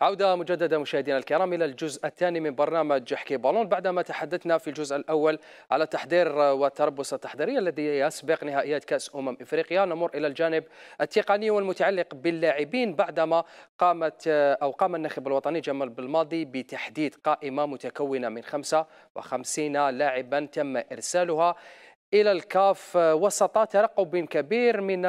عودة مجددة مشاهدينا الكرام إلى الجزء الثاني من برنامج حكي بالون بعدما تحدثنا في الجزء الأول على تحضير والتربص التحضيري الذي يسبق نهائيات كأس أمم إفريقيا نمر إلى الجانب التقني والمتعلق باللاعبين بعدما قامت أو قام الناخب الوطني جمال بالماضي بتحديد قائمة متكونة من 55 لاعبا تم إرسالها إلى الكاف وسط ترقب كبير من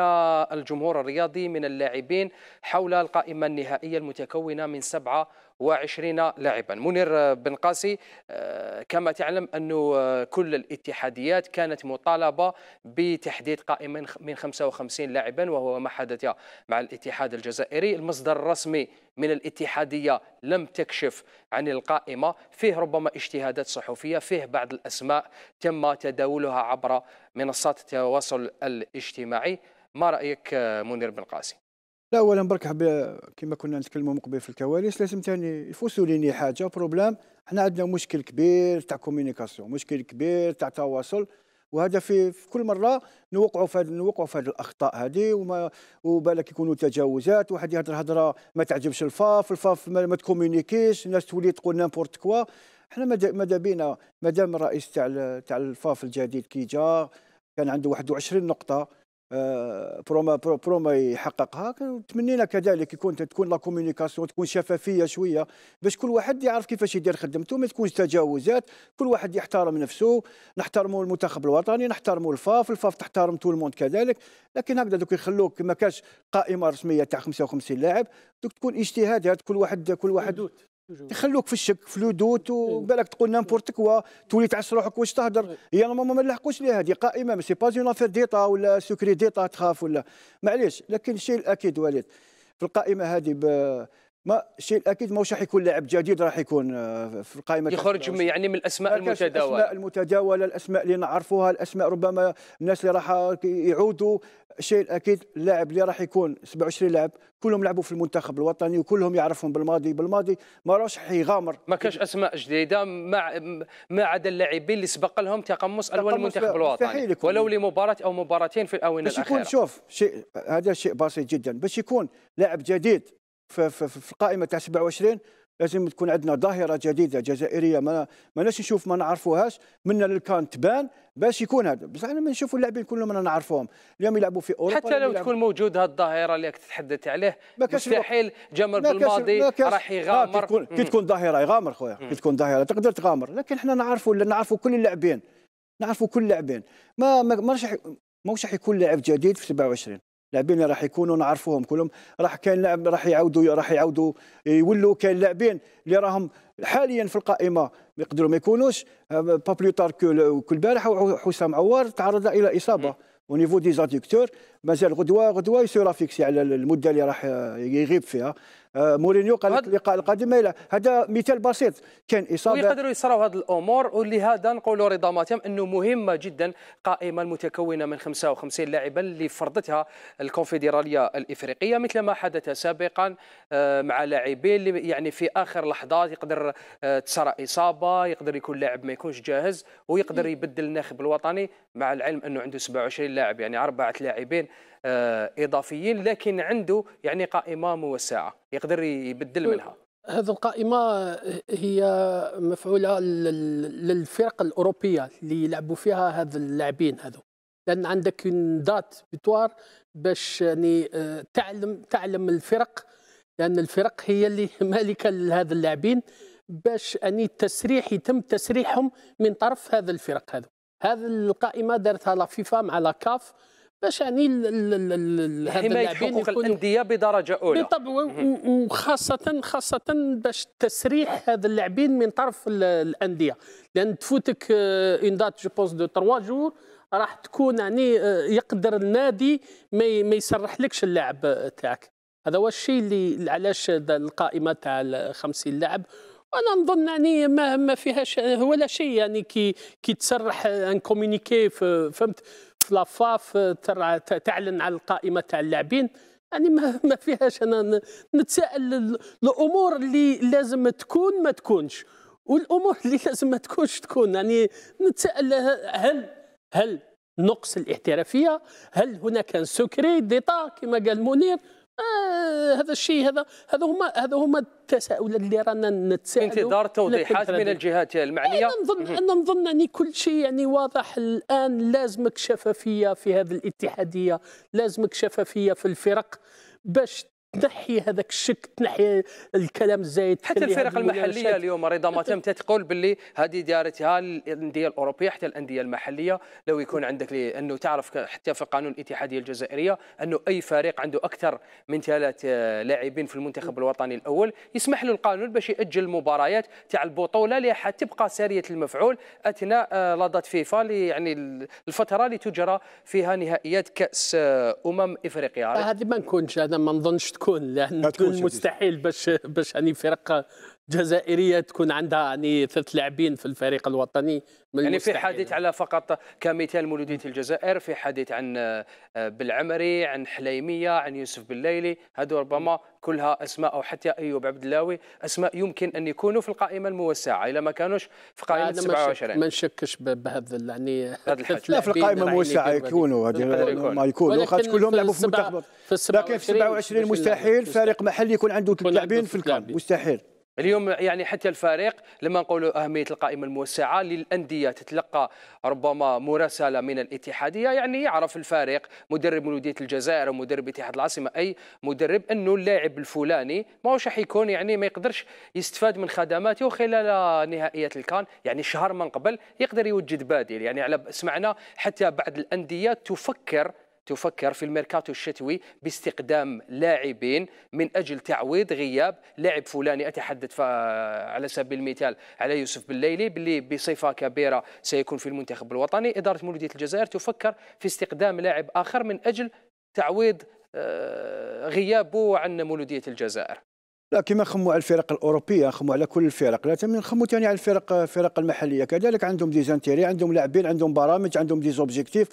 الجمهور الرياضي من اللاعبين حول القائمة النهائية المتكونة من سبعة وعشرين لاعبا منير بن قاسي آه، كما تعلم أنه آه، كل الاتحاديات كانت مطالبة بتحديد قائمة من 55 لاعبا وهو ما حدث مع الاتحاد الجزائري المصدر الرسمي من الاتحادية لم تكشف عن القائمة فيه ربما اجتهادات صحفية فيه بعض الأسماء تم تداولها عبر منصات التواصل الاجتماعي ما رأيك آه، منير بن قاسي؟ لا اولا برك كما كنا نتكلموا من قبل في الكواليس لازم ثاني يفوسوا ليني حاجه بروبلام حنا عندنا مشكل كبير تاع كومينيكاسيون مشكل كبير تاع تواصل وهذا في, كل مره نوقعوا في هذه نوقعوا في هذه الاخطاء هذه وما وبالك يكونوا تجاوزات واحد يهضر هضره ما تعجبش الفاف الفاف ما, ما تكومينيكيش الناس تولي تقول نامبورت كوا حنا ماذا بينا مادام الرئيس تاع تاع الفاف الجديد كي جا كان عنده 21 نقطه آه، بروما بروما يحققها تمنينا كذلك يكون تكون لا كوميونيكاسيون تكون شفافيه شويه باش كل واحد يعرف كيفاش يدير خدمته ما تكونش تجاوزات كل واحد يحترم نفسه نحترموا المنتخب الوطني نحترموا الفاف الفاف تحترم تو الموند كذلك لكن هكذا دوك يخلوك ما كاش قائمه رسميه تاع 55 لاعب دوك تكون اجتهادات كل واحد كل واحد يخلوك في الشك في لودوت أيوه. وبالك تقول نامبورت كوا تولي تعس روحك واش تهضر أيوه. هي نورمالمون ما نلحقوش ليها هذه قائمه ماشي با زون افير ديتا ولا سكري ديتا تخاف ولا معليش لكن الشيء الاكيد وليد في القائمه هذه ما الشيء الاكيد ماهوش راح يكون لاعب جديد راح يكون آه، في القائمه يخرج يعني من الاسماء المتداوله الاسماء المتداوله الاسماء اللي نعرفوها الاسماء ربما الناس اللي راح يعودوا الشيء الاكيد اللاعب اللي راح يكون 27 لاعب كلهم لعبوا في المنتخب الوطني وكلهم يعرفهم بالماضي بالماضي ما راهوش حيغامر ما كانش اسماء جديده ما ما عدا اللاعبين اللي سبق لهم تقمص الوان المنتخب الوطني ولو لمباراه او مباراتين في الاونه الاخيره باش يكون شوف شيء هذا شيء بسيط جدا باش يكون لاعب جديد في, في, في القائمه تاع 27 لازم تكون عندنا ظاهره جديده جزائريه ما ماناش نشوف ما نعرفوهاش منا للكان تبان باش يكون هذا بصح انا ما نشوف اللاعبين كلهم انا نعرفوهم اليوم يلعبوا في اوروبا حتى لو تكون موجود هذه الظاهره اللي تتحدث عليه مستحيل جمال بالماضي راح آه، يغامر كي تكون, ظاهره يغامر خويا كي تكون ظاهره تقدر تغامر لكن حنا نعرفوا نعرفوا كل اللاعبين نعرفوا كل اللاعبين ما ما راح ما راح يكون لاعب جديد في 27 لاعبين راح يكونوا نعرفوهم كلهم راح كاين لاعب راح يعاودوا راح يعاودوا يولوا كاين لاعبين اللي راهم حاليا في القائمه يقدروا ما يكونوش آه، با تار كو البارح حسام عوار تعرض الى اصابه او نيفو دي زاديكتور مازال غدوه غدوه يسيرا فيكسي على المده اللي راح يغيب فيها آه، مورينيو قال لك اللقاء القادم ما هذا مثال بسيط كان اصابه ويقدروا يصراو هذه الامور ولهذا نقولوا رضا ماتيم انه مهمه جدا قائمه المتكونه من 55 لاعبا اللي فرضتها الكونفدراليه الافريقيه مثل ما حدث سابقا آه، مع لاعبين اللي يعني في اخر لحظات يقدر آه، تصرى اصابه يقدر يكون لاعب ما يكونش جاهز ويقدر يبدل الناخب الوطني مع العلم انه عنده 27 لاعب يعني اربعه لاعبين آه، اضافيين لكن عنده يعني قائمه موسعه يقدر يبدل منها هذه القائمة هي مفعولة للفرق الأوروبية اللي يلعبوا فيها هذ اللاعبين هذو لأن عندك دات بتوار باش يعني آه، تعلم تعلم الفرق لأن الفرق هي اللي مالكة لهذ اللاعبين باش أني يعني التسريح يتم تسريحهم من طرف هذا الفرق هذو هذه القائمة دارتها لا فيفا مع لا كاف باش يعني هذا اللاعبين حقوق الانديه بدرجه اولى بالطبع وخاصه خاصه باش تسريح هذا اللاعبين من طرف الانديه لان تفوتك اون دات جو بونس دو 3 جور راح تكون يعني آه، يقدر النادي ما يسرحلكش اللاعب آه، تاعك هذا هو الشيء اللي علاش القائمه تاع 50 لاعب وانا نظن يعني ما ما فيهاش ولا شيء يعني كي كي تسرح ان آه، كومونيكي فهمت لافاف آه، تعلن على القائمه تاع اللاعبين يعني ما فيهاش انا نتساءل الامور اللي لازم تكون ما تكونش والامور اللي لازم ما تكونش تكون يعني نتساءل هل هل نقص الاحترافيه هل هناك سكري ديتا كما قال منير آه هذا الشيء هذا هذا هما هذا هما التساؤلات اللي رانا نتساءلوا انتظار توضيحات من الجهات إيه، المعنيه انا إيه، نظن انا نظن ان يعني كل شيء يعني واضح الان لازمك شفافيه في هذه الاتحاديه لازمك شفافيه في الفرق باش تنحي هذاك الشك تنحي الكلام الزايد حتى الفرق المحليه اليوم رضا ما تم تقول باللي هذه دارتها الانديه الاوروبيه حتى الانديه المحليه لو يكون عندك انه تعرف حتى في قانون الاتحاديه الجزائريه انه اي فريق عنده اكثر من ثلاث لاعبين في المنتخب الوطني الاول يسمح له القانون باش ياجل المباريات تاع البطوله اللي حتبقى ساريه المفعول اثناء آه، لضات فيفا يعني الفتره اللي تجرى فيها نهائيات كاس آه، امم افريقيا هذه ما نكونش انا ما نظنش تكون تكون لان تكون مستحيل باش باش يعني فرقه جزائريه تكون عندها يعني ثلاث لاعبين في الفريق الوطني من يعني في حديث على فقط كمثال مولوديه الجزائر في حديث عن آه، بالعمري عن حليميه عن يوسف بالليلي هذو ربما كلها اسماء او حتى ايوب عبد اللاوي اسماء يمكن ان يكونوا في القائمه الموسعه الا ما كانوش في قائمه 27 ما نشكش بهذا يعني لا في القائمه الموسعه يكونوا ما يكونوا خاطر كلهم لعبوا في المنتخب لكن في 27 مستحيل فريق محلي يكون عنده ثلاث لاعبين في الكامب مستحيل اليوم يعني حتى الفريق لما نقولوا اهميه القائمه الموسعه للانديه تتلقى ربما مراسله من الاتحاديه يعني يعرف الفريق مدرب مولوديه الجزائر ومدرب اتحاد العاصمه اي مدرب انه اللاعب الفلاني ماهوش راح يكون يعني ما يقدرش يستفاد من خدماته خلال نهائيات الكان يعني شهر من قبل يقدر يوجد بديل يعني على سمعنا حتى بعض الانديه تفكر تفكر في الميركاتو الشتوي باستقدام لاعبين من اجل تعويض غياب لاعب فلاني اتحدث على سبيل المثال على يوسف بالليلي باللي بصفه كبيره سيكون في المنتخب الوطني اداره مولوديه الجزائر تفكر في استقدام لاعب اخر من اجل تعويض آه، غيابه عن مولوديه الجزائر لا كما خموا على الفرق الاوروبيه خموا على كل الفرق لا نخموا ثاني على الفرق الفرق المحليه كذلك عندهم دي زانتيري عندهم لاعبين عندهم برامج عندهم دي زوبجيكتيف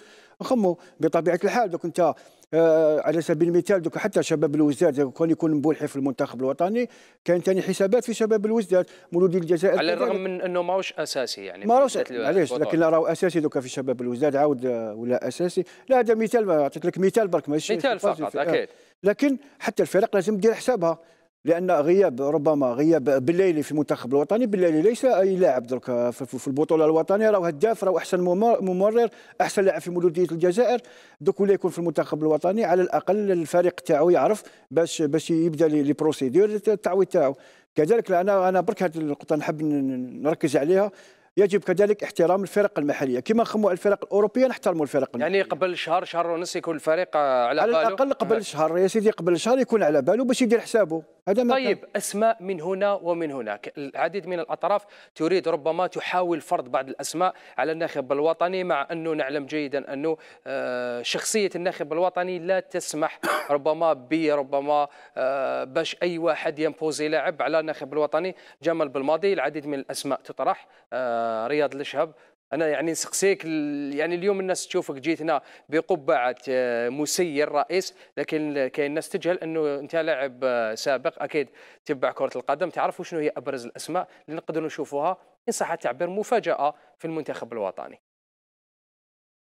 بطبيعه الحال دوك انت آه على سبيل المثال دوك حتى شباب الوزداد كون يكون مبولحي في المنتخب الوطني كاين ثاني حسابات في شباب الوزداد مولودي الجزائر على الرغم من انه ماهوش اساسي يعني ماهوش علاش لكن راهو اساسي دوك في شباب الوزداد عاود آه، ولا اساسي لا هذا مثال عطيت لك مثال برك ماشي مثال فقط اكيد آه، لكن حتى الفرق لازم دير حسابها لان غياب ربما غياب بالليلي في المنتخب الوطني بالليلي ليس اي لاعب درك في البطوله الوطنيه راه هداف راه احسن ممرر احسن لاعب في مولوديه الجزائر دوك ولا يكون في المنتخب الوطني على الاقل الفريق تاعو يعرف باش باش يبدا لي بروسيدور التعويض تاعو كذلك انا انا برك هذه النقطه نحب نركز عليها يجب كذلك احترام الفرق المحليه كما نخموا الفرق الاوروبيه نحترموا الفرق المحلية. يعني قبل شهر شهر ونص يكون الفريق على, على باله على الاقل قبل شهر يا سيدي قبل شهر يكون على باله باش يدير حسابه هذا طيب كان... اسماء من هنا ومن هناك العديد من الاطراف تريد ربما تحاول فرض بعض الاسماء على الناخب الوطني مع انه نعلم جيدا انه آه، شخصيه الناخب الوطني لا تسمح ربما بربما آه، باش اي واحد ينبوزي لاعب على الناخب الوطني جمل بالماضي العديد من الاسماء تطرح آه، رياض الشهب انا يعني نسقسيك يعني اليوم الناس تشوفك جيت هنا بقبعه آه، مسير رئيس لكن كاين الناس تجهل انه انت لاعب آه، سابق اكيد تبع كره القدم تعرف شنو هي ابرز الاسماء اللي نقدروا نشوفوها ان صح التعبير مفاجاه في المنتخب الوطني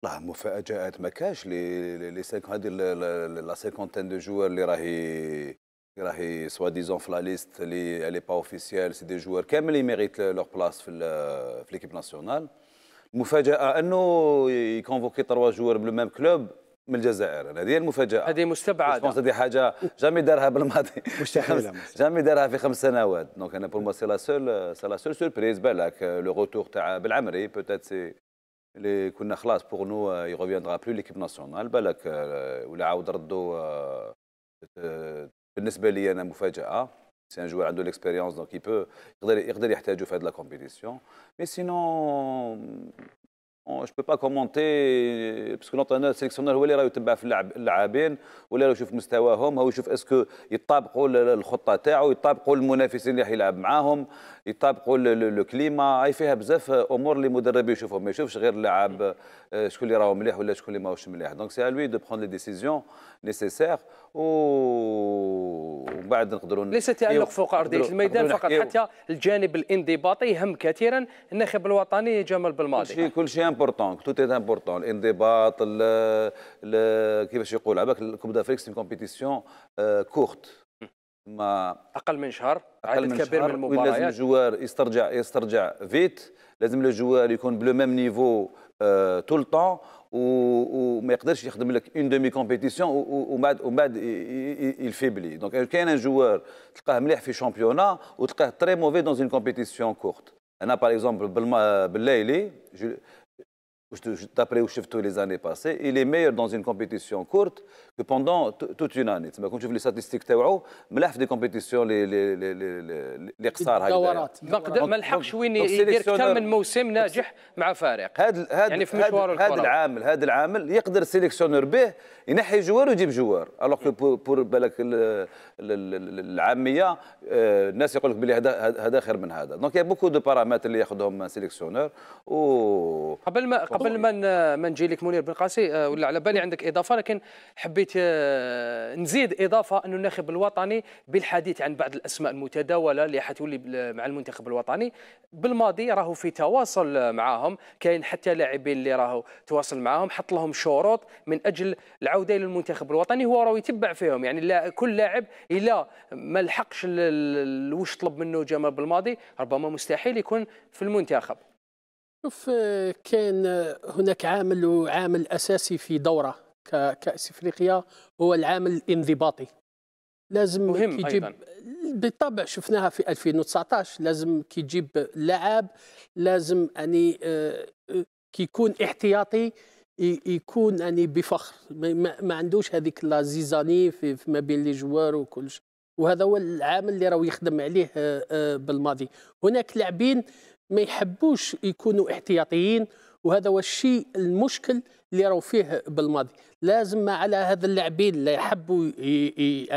لا نعم، مفاجات ما كاش لي هذه لا سيكونتين دو جوار اللي راهي اللي راهي سوا ديزون في لا ليست اللي الي با اوفيسيال سي دي جوار كامل اللي ميريت لوغ بلاص في في ليكيب ناسيونال مفاجاه انه يكونفوكي تروا جوار بلو ميم كلوب من الجزائر هذه هي المفاجاه هذه مستبعده هذه حاجه جامي دارها بالماضي مستحيل جامي دارها في خمس سنوات دونك انا بور مو سي لا سول سي لا سول سوربريز بالك لو روتور تاع بالعمري بوتيت سي اللي كنا خلاص بوغ نو يغوفيندرا بلو ليكيب ناسيونال بالك ولا عاود ردوا بالنسبه لي انا مفاجاه سي ان جوار عنده ليكسبيريونس دونك يبو يقدر يقدر يحتاجو في هاد لا كومبيتيسيون مي سينون جو با كومونتي باسكو لونترينور سيليكسيونور هو اللي راه يتبع في اللعب اللاعبين ولا راه يشوف مستواهم هو يشوف اسكو يطابقوا الخطه تاعو يطابقوا المنافسين اللي راح يلعب معاهم يطابقوا لو كليما هاي فيها بزاف امور اللي مدرب يشوفهم ما يشوفش غير اللاعب شكون اللي راهو مليح ولا شكون اللي ماهوش مليح دونك سي ا لوي دو بروند لي ديسيزيون نيسيسير ومن بعد نقدروا ليس تألق فوق أرضية الميدان فقط حتى الجانب الانضباطي يهم كثيرا الناخب الوطني جمال بالماضي كل شيء كل شيء امبورطون توت اي امبورطون الانضباط كيفاش يقول عباك الكوب دافريك سي كومبيتيسيون كورت ما اقل من شهر اقل عدد من كبير شهر من المباريات لازم الجوار يسترجع يسترجع فيت لازم الجوار يكون بلو ميم نيفو طول euh, الطون ou il ne peut pas faire une demi-compétition et il faiblit. Donc, il y a un joueur qui a championnat et très mauvais dans une compétition courte. a Par exemple, dans d'après où je les années passées, il est meilleur dans une compétition courte que pendant toute une année. Quand je vois les statistiques, ملاح des compétitions les les les les قصار هكذا ما لحقش وين يدير اكثر من موسم ناجح مع فريق هذا يعني في مشوار الكره هذا العامل هذا العامل يقدر السيليكسيونر به ينحي جوار ويجيب جوار الوغ كو بور بالك العاميه الناس يقول لك بلي هذا هذا خير من هذا دونك يا بوكو دو بارامتر اللي ياخذهم سيليكسيونر و قبل ما قبل ما ما نجي لك منير بن قاسي آه، ولا على بالي عندك اضافه لكن حبيت آه، نزيد اضافه انه الناخب الوطني بالحديث عن بعض الاسماء المتداوله اللي حتولي مع المنتخب الوطني بالماضي راهو في تواصل معاهم كاين حتى لاعبين اللي راهو تواصل معاهم حط لهم شروط من اجل العوده للمنتخب الوطني هو راهو يتبع فيهم يعني كل لاعب الا ما لحقش واش طلب منه جمال بالماضي ربما مستحيل يكون في المنتخب شوف آه، كان آه، هناك عامل وعامل اساسي في دوره كاس افريقيا هو العامل الانضباطي لازم مهم كيجيب أيضاً. بالطبع شفناها في 2019 لازم كيجيب لاعب لازم اني يعني، آه، كيكون احتياطي يكون اني يعني بفخر ما عندوش هذيك لا زيزاني في ما بين لي جوار وكلش وهذا هو العامل اللي راهو يخدم عليه بالماضي هناك لاعبين ما يحبوش يكونوا احتياطيين وهذا هو الشيء المشكل اللي راهو فيه بالماضي لازم ما على هذا اللاعبين اللي يحبوا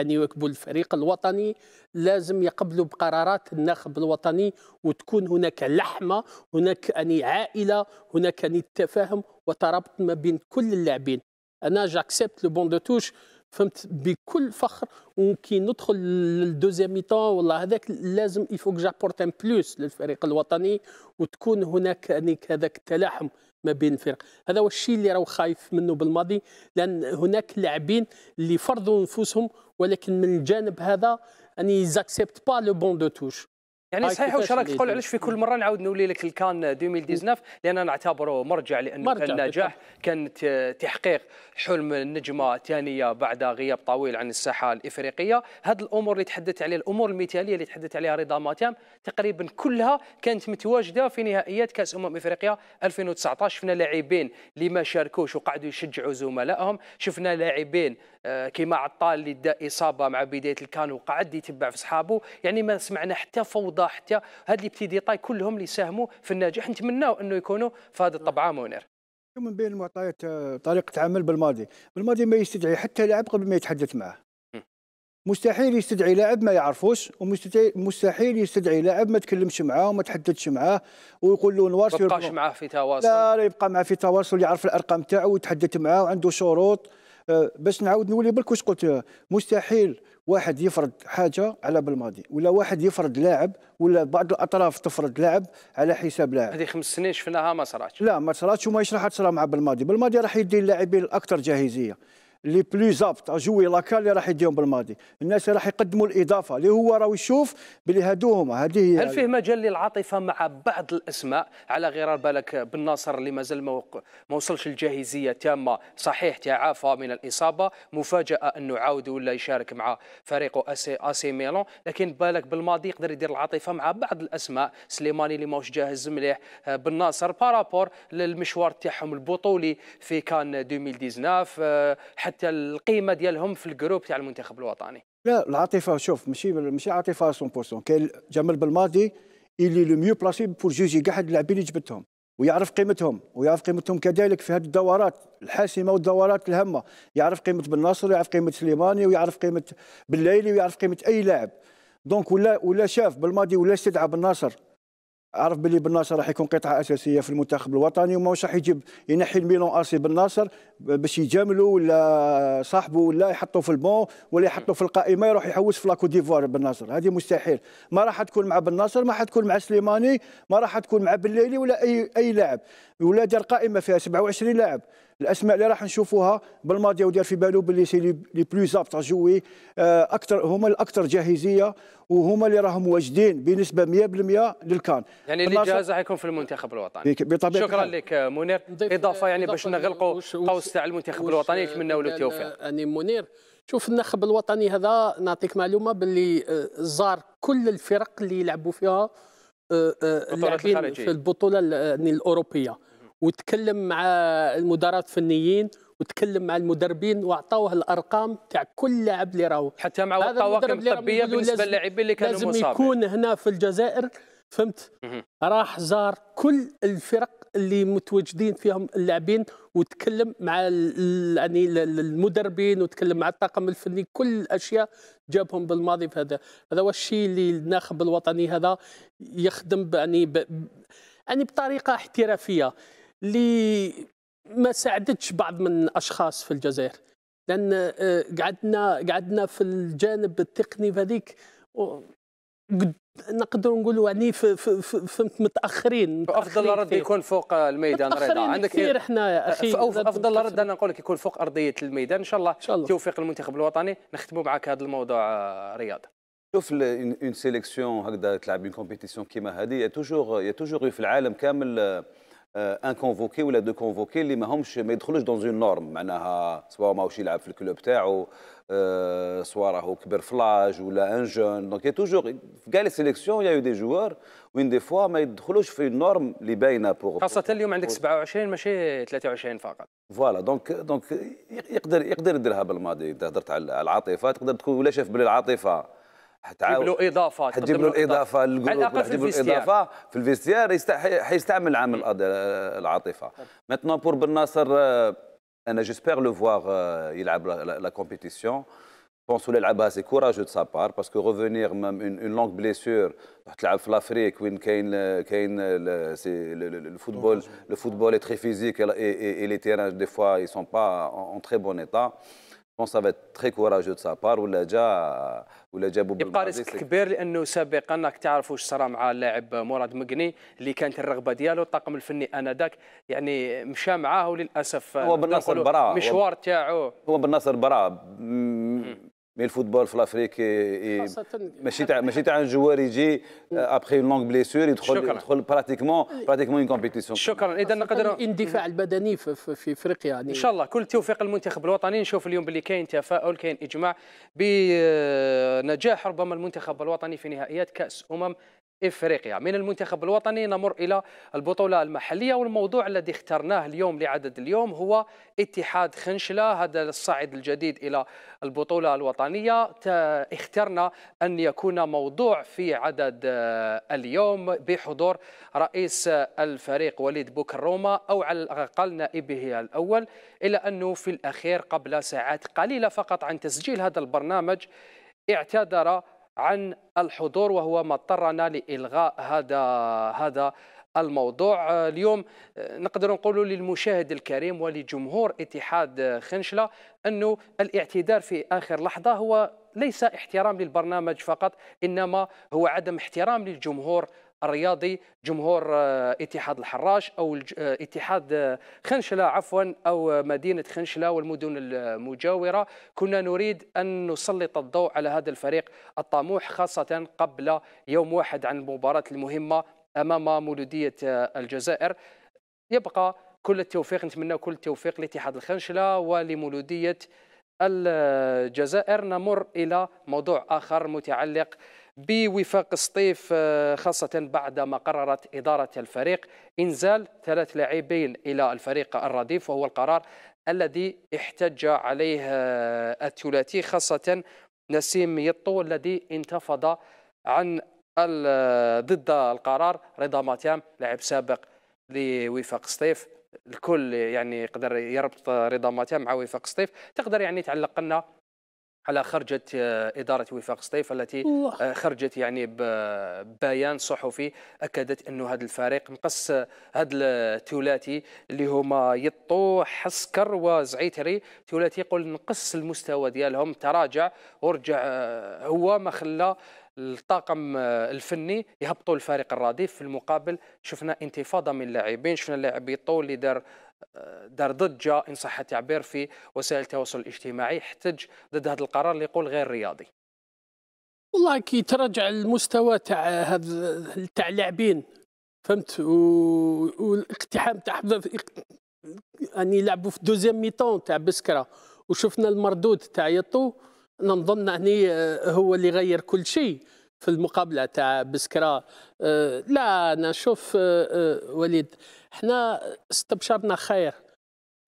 ان يواكبوا الفريق الوطني لازم يقبلوا بقرارات الناخب الوطني وتكون هناك لحمه هناك اني عائله هناك اني تفاهم وترابط ما بين كل اللاعبين انا جاكسبت لو بون دو توش فهمت بكل فخر وكي ندخل للدوزيام ميتون والله هذاك لازم يفوق جابورت ان بلوس للفريق الوطني وتكون هناك يعني هذاك التلاحم ما بين الفرق هذا هو الشيء اللي راهو خايف منه بالماضي لان هناك لاعبين اللي فرضوا نفوسهم ولكن من الجانب هذا اني زاكسبت با لو بون دو توش يعني صحيح راك تقول علاش في كل مره نعاود نولي لك الكان 2019 لان انا اعتبره مرجع لانه مرجع كان نجاح كان تحقيق حلم النجمه ثانيه بعد غياب طويل عن الساحه الافريقيه هذه الامور اللي تحدثت عليها الامور المثاليه اللي تحدثت عليها رضا ماتام تقريبا كلها كانت متواجده في نهائيات كاس امم افريقيا 2019 شفنا لاعبين اللي ما شاركوش وقعدوا يشجعوا زملائهم شفنا لاعبين آه، كيما عطال اللي دا اصابه مع بدايه الكان وقعد يتبع في صحابه يعني ما سمعنا حتى فوضى الفوضى حتى هاد لي بتي ديتاي كلهم اللي ساهموا في النجاح نتمناو انه يكونوا في هذه الطبعه نعم. مونير من بين المعطيات آه، طريقه عمل بالماضي بالماضي ما يستدعي حتى لاعب قبل ما يتحدث معه مستحيل يستدعي لاعب ما يعرفوش ومستحيل يستدعي لاعب ما تكلمش معاه وما تحدثش معاه ويقول له نوار ما يبقاش معاه في تواصل لا لا يبقى معاه في تواصل يعرف الارقام تاعو ويتحدث معاه وعنده شروط آه، باش نعاود نولي بالك واش قلت آه، مستحيل واحد يفرض حاجه على بالماضي ولا واحد يفرض لاعب ولا بعض الاطراف تفرض لاعب على حساب لاعب هذه خمس سنين شفناها ما صراتش لا ما صراتش وما يشرحها تصرا مع بالماضي بالماضي راح يدي اللاعبين الاكثر جاهزيه لي بلو زابط اجوي لاكال اللي راح يديهم بالماضي الناس اللي راح يقدموا الاضافه اللي هو راه يشوف بلي هادو هما هذه هي هل فيه مجال للعاطفه مع بعض الاسماء على غرار بالك بن ناصر اللي مازال ما, ما وصلش الجاهزيه تامه صحيح تعافى من الاصابه مفاجاه انه عاود ولا يشارك مع فريقه اسي اسي ميلون لكن بالك بالماضي يقدر يدير العاطفه مع بعض الاسماء سليماني اللي ماهوش جاهز مليح آه، بن ناصر بارابور للمشوار تاعهم البطولي في كان 2019 آه، حتى حتى القيمه ديالهم في الجروب تاع المنتخب الوطني لا العاطفه شوف ماشي ماشي عاطفه 100% كاين جمال بالماضي اللي لو ميو بلاسي بور جوجي كاع هاد اللاعبين اللي جبتهم ويعرف قيمتهم ويعرف قيمتهم كذلك في هذه الدورات الحاسمه والدورات الهامه يعرف قيمه بن ناصر ويعرف قيمه سليماني ويعرف قيمه بالليلي ويعرف قيمه اي لاعب دونك ولا ولا شاف بالماضي ولا استدعى بن ناصر عرف بلي بن ناصر راح يكون قطعه اساسيه في المنتخب الوطني وماهوش راح يجيب ينحي الميلون اسي بن ناصر باش يجاملوا ولا صاحبه ولا يحطوه في البون ولا يحطوه في القائمه يروح يحوس في لاكو ديفوار بن ناصر هذه مستحيل ما راح تكون مع بن ناصر ما راح تكون مع سليماني ما راح تكون مع بليلي ولا اي اي لاعب ولا دار قائمه فيها 27 لاعب الاسماء اللي راح نشوفوها بالماضي ودير في بالو باللي سي لي بلوز ابت جوي آه، اكثر هما الاكثر جاهزيه وهما اللي راهم واجدين بنسبه 100% للكان يعني اللي جاهز راح يكون في المنتخب الوطني بطبيعه شكرا لك آه، منير اضافه يعني باش نغلقوا قوس تاع المنتخب الوطني نتمنوا آه، له التوفيق يعني منير شوف النخب الوطني هذا نعطيك معلومه باللي زار كل الفرق اللي يلعبوا فيها الخارجيه في البطوله الاوروبيه وتكلم مع المدراء الفنيين وتكلم مع المدربين واعطوه الارقام تاع كل لاعب اللي راهو حتى مع الطواقم الطبيه بالنسبه للاعبين اللي كانوا لازم يكون هنا في الجزائر فهمت راح زار كل الفرق اللي متواجدين فيهم اللاعبين وتكلم مع يعني المدربين وتكلم مع الطاقم الفني كل الاشياء جابهم بالماضي في هذا هذا هو الشيء اللي الناخب الوطني هذا يخدم يعني يعني بطريقه احترافيه اللي ما ساعدتش بعض من الاشخاص في الجزائر لان آه، قعدنا قعدنا في الجانب التقني فذيك نقدروا نقولوا يعني في متاخرين افضل رد يكون فوق الميدان رضا عندك كثير احنا يا اخي افضل رد انا نقول لك يكون فوق ارضيه الميدان ان شاء الله, شاء الله. توفيق المنتخب الوطني نختموا معك هذا الموضوع آه، رياض شوف اون سيليكسيون هكذا تلعب اون كومبيتيسيون كيما هذه يا توجور يا توجور في العالم كامل آه، ان كونفوكي ولا دو كونفوكي اللي ماهمش ما يدخلوش دون اون نورم معناها سوا ماهوش يلعب في الكلوب تاعو سوا راهو كبر فلاج ولا ان جون دونك توجور في كاع لي سيليكسيون يا دي جوار وين دي فوا ما يدخلوش في النورم اللي باينه بوغ خاصه اليوم عندك 27 ماشي 23 فقط فوالا دونك دونك يقدر يقدر يديرها بالماضي انت هضرت على العاطفه تقدر تكون ولا شاف بلي العاطفه هتجيب له اضافه هتجيب له الاضافه للجروب هتجيب له الاضافه في الفيستيار حيستعمل عامل العاطفه ماتنون بور بن ناصر انا جيسبيغ لو فوار يلعب لا كومبيتيسيون بونسو اللي لعبها سي كوراجو دو سابار باسكو روفونيغ ميم اون لونغ بليسور تروح تلعب في لافريك وين كاين كاين الفوتبول الفوتبول اي تري فيزيك اي لي تيران دي فوا اي سون با اون تري بون ايتا بون سافي تري كوراجو دو سابار ولا جا ولا جابوا يبقى ريسك كبير لانه سابقا راك تعرف واش صرا مع اللاعب مراد مقني اللي كانت الرغبه ديالو الطاقم الفني انذاك يعني مشى معاه وللاسف هو بالنصر ناصر برا مشوار تاعو هو بالنصر براه برا مي الفوتبول في لافريك ماشي تاع ماشي تاع جوار يجي ابخي اون لونغ بليسور يدخل شكرا. يدخل براتيكمون براتيكمون اون كومبيتيسيون شكرا اذا نقدر الاندفاع البدني في, في افريقيا يعني ان شاء الله كل توفيق المنتخب الوطني نشوف اليوم باللي كاين تفاؤل كاين اجماع بنجاح ربما المنتخب الوطني في نهائيات كاس امم افريقيا من المنتخب الوطني نمر الى البطوله المحليه والموضوع الذي اخترناه اليوم لعدد اليوم هو اتحاد خنشله هذا الصاعد الجديد الى البطوله الوطنيه اخترنا ان يكون موضوع في عدد آه، اليوم بحضور رئيس آه، الفريق وليد بوكروما او على الاقل نائبه الاول الا انه في الاخير قبل ساعات قليله فقط عن تسجيل هذا البرنامج اعتذر عن الحضور وهو ما اضطرنا لإلغاء هذا هذا الموضوع آه، اليوم آه، نقدر نقول للمشاهد الكريم ولجمهور اتحاد آه، خنشلة أنه الاعتذار في آخر لحظة هو ليس احترام للبرنامج فقط إنما هو عدم احترام للجمهور الرياضي جمهور آه، اتحاد الحراش او آه، اتحاد آه، خنشله عفوا او مدينه خنشله والمدن المجاوره كنا نريد ان نسلط الضوء على هذا الفريق الطموح خاصه قبل يوم واحد عن المباراه المهمه امام مولوديه الجزائر يبقى كل التوفيق نتمنى كل التوفيق لاتحاد الخنشله ولمولوديه الجزائر نمر الى موضوع اخر متعلق بوفاق سطيف آه، خاصة بعدما قررت إدارة الفريق إنزال ثلاث لاعبين إلى الفريق الرديف وهو القرار الذي احتج عليه آه، الثلاثي خاصة نسيم يطو الذي انتفض عن آه، ضد القرار رضا ماتيام لاعب سابق لوفاق سطيف الكل يعني يقدر يربط رضا ماتيام مع وفاق سطيف تقدر يعني تعلق لنا على خرجة آه، إدارة وفاق سطيف التي آه، خرجت يعني ببيان صحفي أكدت أنه هذا الفريق نقص آه، هذا الثلاثي اللي هما يطو حسكر وزعيتري ثلاثي يقول نقص المستوى ديالهم تراجع ورجع هو ما خلى الطاقم الفني يهبطوا الفريق الرديف في المقابل شفنا انتفاضه من اللاعبين شفنا اللاعب يطول اللي دار دار ضجه ان صح التعبير في وسائل التواصل الاجتماعي احتج ضد هذا القرار اللي يقول غير رياضي والله كي تراجع المستوى تاع هذا تاع اللاعبين فهمت والاقتحام تاع اني يعني لعبوا في دوزيام ميتون تاع بسكره وشفنا المردود تاع يطو نظن هني آه، هو اللي غير كل شيء في المقابله تاع بسكرا أه لا انا شوف أه, أه، وليد احنا استبشرنا خير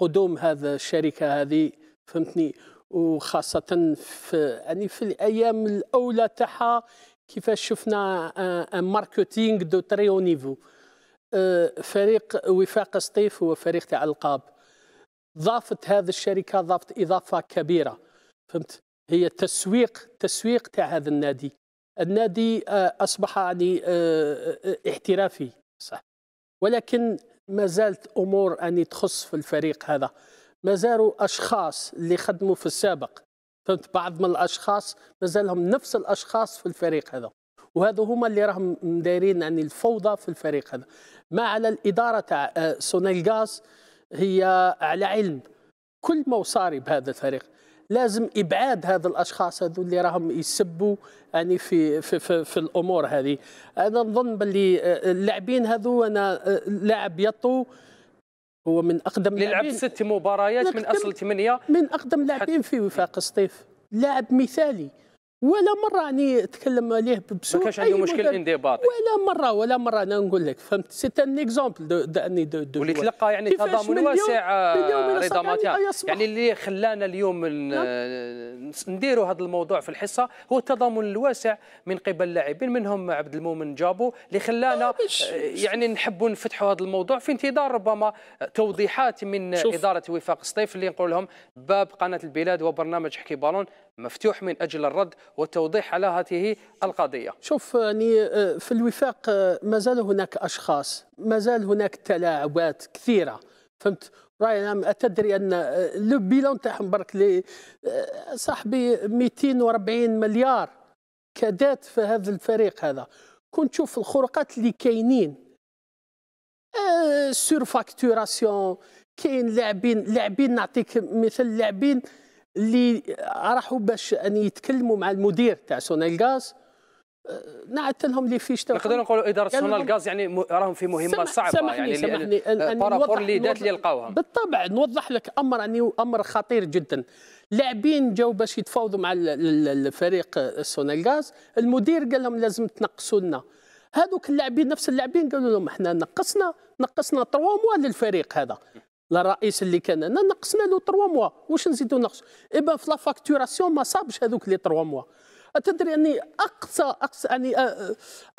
قدوم هذا الشركه هذه فهمتني وخاصه في يعني في الايام الاولى تاعها كيفاش شفنا ان ماركتينغ دو تري او نيفو فريق وفاق سطيف هو فريق تاع القاب ضافت هذه الشركه ضافت اضافه كبيره فهمت هي تسويق تسويق تاع هذا النادي النادي آه، اصبح يعني آه، آه، احترافي صح ولكن ما زالت امور يعني تخص في الفريق هذا ما زالوا اشخاص اللي خدموا في السابق فهمت بعض من الاشخاص ما زالهم نفس الاشخاص في الفريق هذا وهذا هما اللي راهم دايرين يعني الفوضى في الفريق هذا ما على الاداره تاع سونيلغاز هي على علم كل ما صار بهذا الفريق لازم ابعاد هذا الاشخاص هذو اللي راهم يسبوا يعني في في, في, في الامور هذه انا نظن باللي آه، اللاعبين هذو انا آه، لاعب يطو هو من اقدم لعب ست مباريات من اصل ثمانيه من اقدم لاعبين في وفاق سطيف لاعب مثالي ولا مره راني اتكلم عليه بسوء ما كانش عنده مشكل انضباطي ولا مره ولا مره انا نقول لك فهمت سيت ان اكزومبل اني دو دو واللي تلقى يعني تضامن واسع رضا ماتيان يعني اللي خلانا اليوم نعم. نديروا هذا الموضوع في الحصه هو التضامن الواسع من قبل اللاعبين منهم عبد المؤمن جابو اللي خلانا آه، آه، يعني نحبوا نفتحوا هذا الموضوع في انتظار ربما توضيحات من شوف. اداره وفاق سطيف اللي نقول لهم باب قناه البلاد وبرنامج حكي بالون مفتوح من أجل الرد والتوضيح على هذه القضية شوف يعني آه، في الوفاق آه، ما زال هناك أشخاص ما زال هناك تلاعبات كثيرة فهمت راي تدري ان آه، لو بيلون تاعهم برك صاحبي 240 مليار كادات في هذا الفريق هذا كون تشوف الخروقات اللي كاينين سور فاكتوراسيون كاين لاعبين لاعبين نعطيك مثل لاعبين اللي راحوا باش ان يتكلموا مع المدير تاع غاز آه، نعت لهم لي فيش نقدر نقولوا اداره غاز يعني راهم في مهمه سمح صعبه سمحني يعني سمحني بارابور دات لي لقاوها بالطبع نوضح لك امر يعني امر خطير جدا لاعبين جاو باش يتفاوضوا مع الفريق غاز المدير قال لهم لازم تنقصوا لنا هذوك اللاعبين نفس اللاعبين قالوا لهم احنا نقصنا نقصنا 3 موا للفريق هذا رئيس اللي كان هنا نقصنا له 3 موا واش نزيدو نقص ايبا في لا فاكتوراسيون ما صابش هذوك لي 3 موا تدري اني اقصى اقصى يعني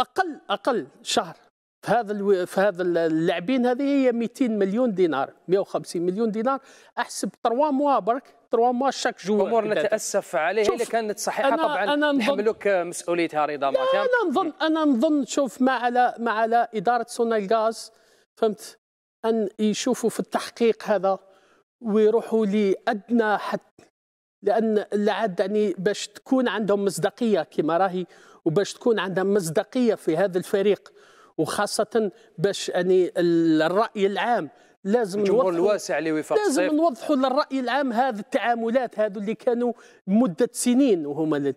اقل اقل شهر في هذا الو... في هذا اللاعبين هذه هي 200 مليون دينار 150 مليون دينار احسب 3 موا برك 3 موا شاك جو امور نتاسف عليها اذا كانت صحيحه أنا طبعا أنا نحملك مسؤوليتها رضا معتم انا نظن انا نظن شوف ما على ما على اداره سونا الغاز فهمت ان يشوفوا في التحقيق هذا ويروحوا لادنى حد لان العاد يعني باش تكون عندهم مصداقيه كما راهي وباش تكون عندهم مصداقيه في هذا الفريق وخاصه باش يعني الراي العام لازم الجمهور الواسع اللي لازم نوضحوا للراي العام هذه التعاملات هذو اللي كانوا مده سنين وهما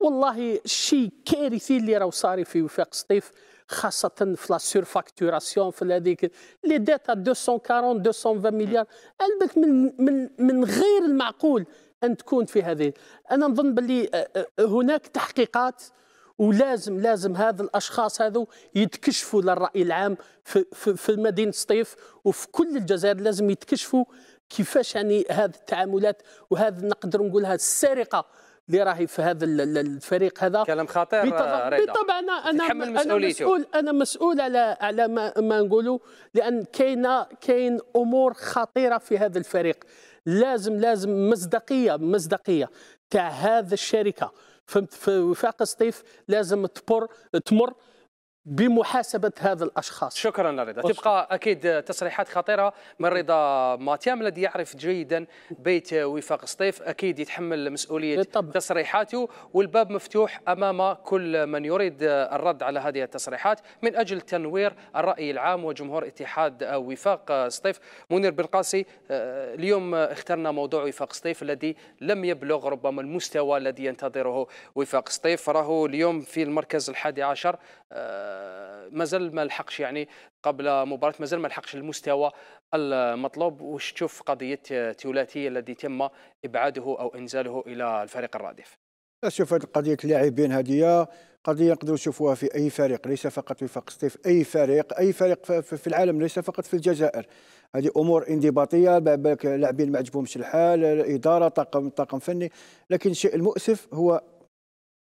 والله شيء كارثي اللي راه صاري في وفاق سطيف خاصة في لا سيرفاكتوراسيون في هذيك لي ديتا 240 220 مليار قلبك من من من غير المعقول ان تكون في هذه انا نظن باللي هناك تحقيقات ولازم لازم هذا الاشخاص هذو يتكشفوا للراي العام في, في, في مدينه سطيف وفي كل الجزائر لازم يتكشفوا كيفاش يعني هذه التعاملات وهذا نقدر نقولها السرقه اللي راهي في هذا الفريق هذا كلام خطير آه، بطبع رضا بالطبع انا انا انا مسؤول انا مسؤول على على ما, ما نقولوا لان كاينه كاين امور خطيره في هذا الفريق لازم لازم مصداقيه مصداقيه تاع هذا الشركه فهمت في وفاق سطيف لازم تبر تمر بمحاسبه هذا الاشخاص شكرا رضا تبقى اكيد تصريحات خطيره من رضا ماتيام الذي يعرف جيدا بيت وفاق سطيف اكيد يتحمل مسؤوليه بالطبع. تصريحاته والباب مفتوح امام كل من يريد الرد على هذه التصريحات من اجل تنوير الراي العام وجمهور اتحاد وفاق سطيف منير بن قاسي آه، اليوم اخترنا موضوع وفاق سطيف الذي لم يبلغ ربما المستوى الذي ينتظره وفاق سطيف راه اليوم في المركز الحادي عشر آه، ما زال ما لحقش يعني قبل مباراه ما زال ما لحقش المستوى المطلوب وش تشوف قضيه تيولاتي الذي تم ابعاده او انزاله الى الفريق الرادف هذه قضيه اللاعبين هذه قضيه نقدروا نشوفوها في اي فريق ليس فقط في فقسطيف اي فريق اي فريق في العالم ليس فقط في الجزائر هذه امور انضباطيه بالك لاعبين ما عجبهمش الحال اداره طاقم طاقم فني لكن الشيء المؤسف هو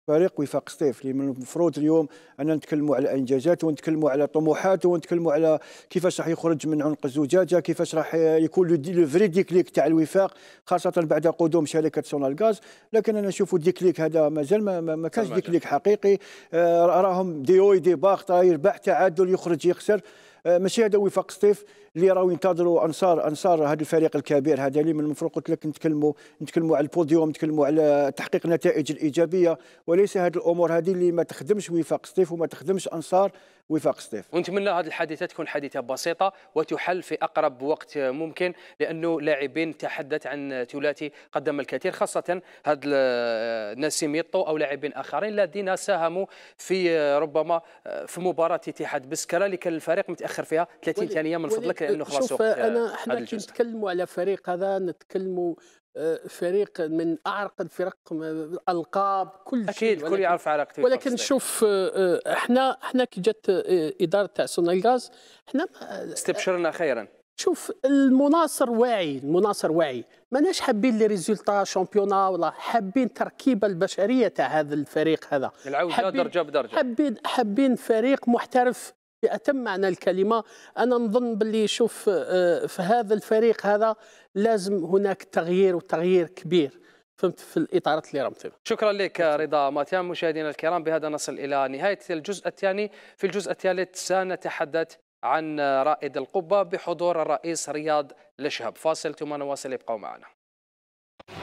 فريق وفاق سطيف اللي من المفروض اليوم ان نتكلموا على انجازاته ونتكلموا على طموحاته ونتكلموا على كيفاش راح يخرج من عنق الزجاجه كيفاش راح يكون لو فري ديكليك تاع الوفاق خاصه بعد قدوم شركه سونال غاز لكن انا نشوف ديكليك هذا مازال ما, ما كانش ديكليك حقيقي آه راهم او دي باغ طاير بحث تعادل يخرج يخسر آه، ماشي هذا وفاق سطيف اللي راهو ينتظروا انصار انصار هذا الفريق الكبير هذا اللي من المفروض قلت لك نتكلموا نتكلموا على البوديوم نتكلموا على تحقيق النتائج الايجابيه وليس هذه الامور هذه اللي ما تخدمش وفاق سطيف وما تخدمش انصار وفاق سطيف ونتمنى هذه الحادثه تكون حادثه بسيطه وتحل في اقرب وقت ممكن لانه لاعبين تحدث عن ثلاثي قدم الكثير خاصه هذا يطو او لاعبين اخرين الذين ساهموا في ربما في مباراه اتحاد بسكره اللي كان الفريق متاخر فيها 30 ثانيه من فضلك لانه خلاص شوف انا احنا كنتكلموا على فريق هذا نتكلموا آه، فريق من اعرق الفرق الالقاب كل شيء اكيد الكل يعرف علاقتي ولكن شوف آه، آه، احنا احنا كي جات اداره تاع صنع احنا استبشرنا خيرا شوف المناصر واعي المناصر واعي ماناش حابين لي ريزولتا شامبيونا ولا حابين تركيبه البشريه تاع هذا الفريق هذا العوده درجه بدرجه حابين حابين فريق محترف بأتم معنى الكلمة أنا نظن باللي شوف آه، في هذا الفريق هذا لازم هناك تغيير وتغيير كبير فهمت في الاطارات اللي راهم فيها شكرا لك رضا ماتيان مشاهدينا الكرام بهذا نصل الى نهايه الجزء الثاني في الجزء الثالث سنتحدث عن رائد القبه بحضور الرئيس رياض لشهب فاصل ثم نواصل ابقوا معنا